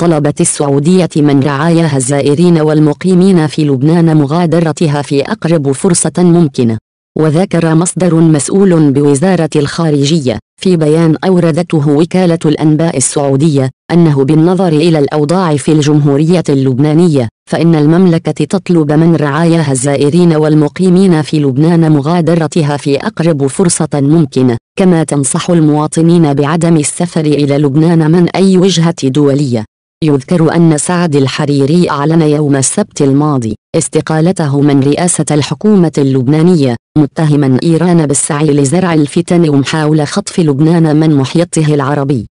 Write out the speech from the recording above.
طلبت السعودية من رعاياها الزائرين والمقيمين في لبنان مغادرتها في أقرب فرصة ممكنة وذكر مصدر مسؤول بوزارة الخارجية في بيان أوردته وكالة الأنباء السعودية أنه بالنظر إلى الأوضاع في الجمهورية اللبنانية فإن المملكة تطلب من رعاياها الزائرين والمقيمين في لبنان مغادرتها في أقرب فرصة ممكنة كما تنصح المواطنين بعدم السفر إلى لبنان من أي وجهة دولية يذكر أن سعد الحريري أعلن يوم السبت الماضي استقالته من رئاسة الحكومة اللبنانية متهما إيران بالسعي لزرع الفتن ومحاولة خطف لبنان من محيطه العربي